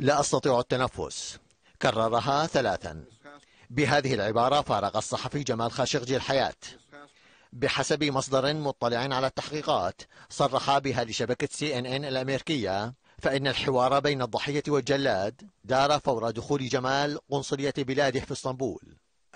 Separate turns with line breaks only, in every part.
لا أستطيع التنفس كررها ثلاثا بهذه العبارة فارق الصحفي جمال خاشقجي الحياة بحسب مصدر مطلع على التحقيقات صرح بها لشبكة سي ان ان الأمريكية فإن الحوار بين الضحية والجلاد دار فور دخول جمال قنصلية بلاده في اسطنبول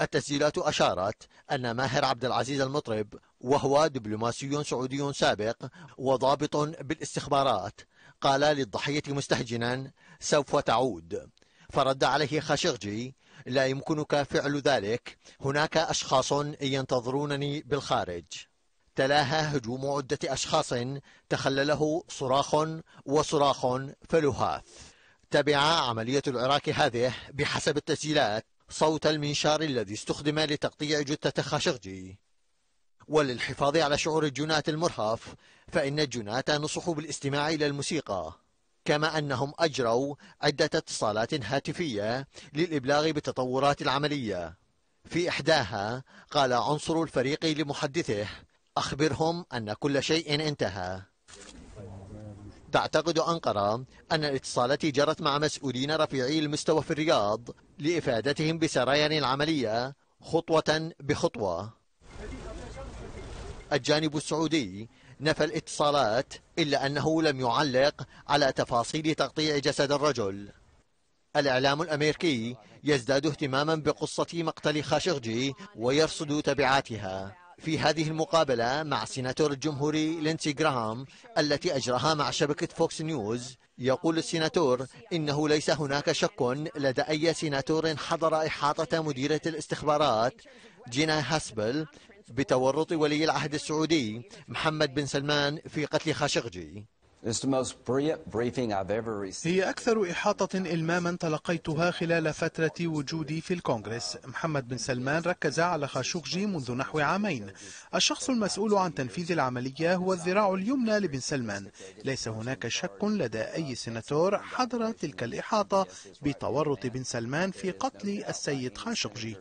التسجيلات أشارت أن ماهر عبد العزيز المطرب وهو دبلوماسي سعودي سابق وضابط بالاستخبارات قال للضحية مستهجنا سوف تعود فرد عليه خاشقجي لا يمكنك فعل ذلك هناك أشخاص ينتظرونني بالخارج تلاها هجوم عدة أشخاص تخلله صراخ وصراخ فلهاث تبع عملية العراق هذه بحسب التسجيلات صوت المنشار الذي استخدم لتقطيع جثة خاشقجي وللحفاظ على شعور الجنات المرهف فإن الجنات نصحوا بالاستماع إلى الموسيقى كما أنهم أجروا عدة اتصالات هاتفية للإبلاغ بتطورات العملية في إحداها قال عنصر الفريق لمحدثه أخبرهم أن كل شيء انتهى تعتقد أنقرة أن الاتصالات جرت مع مسؤولين رفيعي المستوى في الرياض لإفادتهم بسريان العملية خطوة بخطوة الجانب السعودي نفى الاتصالات إلا أنه لم يعلق على تفاصيل تقطيع جسد الرجل الإعلام الأمريكي يزداد اهتماما بقصة مقتل خاشقجي ويرصد تبعاتها في هذه المقابلة مع سيناتور الجمهوري لينسي جراهام التي أجراها مع شبكة فوكس نيوز يقول السيناتور إنه ليس هناك شك لدى أي سيناتور حضر إحاطة مديرة الاستخبارات جينا هاسبل بتورط ولي العهد السعودي محمد بن سلمان في قتل خاشقجي
هي أكثر إحاطة إلماما تلقيتها خلال فترة وجودي في الكونغرس محمد بن سلمان ركز على خاشقجي منذ نحو عامين الشخص المسؤول عن تنفيذ العملية هو الذراع اليمنى لبن سلمان ليس هناك شك لدى أي سيناتور حضر تلك الإحاطة بتورط بن سلمان في قتل السيد خاشقجي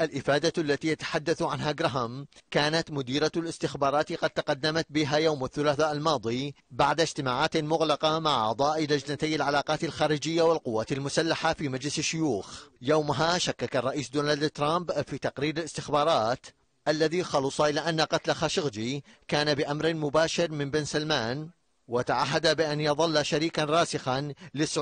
الإفادة التي يتحدث عنها جراهام كانت
مديرة الاستخبارات قد تقدمت بها يوم الثلاثاء الماضي بعد اجتماعات مغلقة مع أعضاء لجنتي العلاقات الخارجية والقوات المسلحة في مجلس الشيوخ يومها شكك الرئيس دونالد ترامب في تقرير الاستخبارات الذي خلص إلى أن قتل خاشقجي كان بأمر مباشر من بن سلمان وتعهد بأن يظل شريكا راسخا للسعودية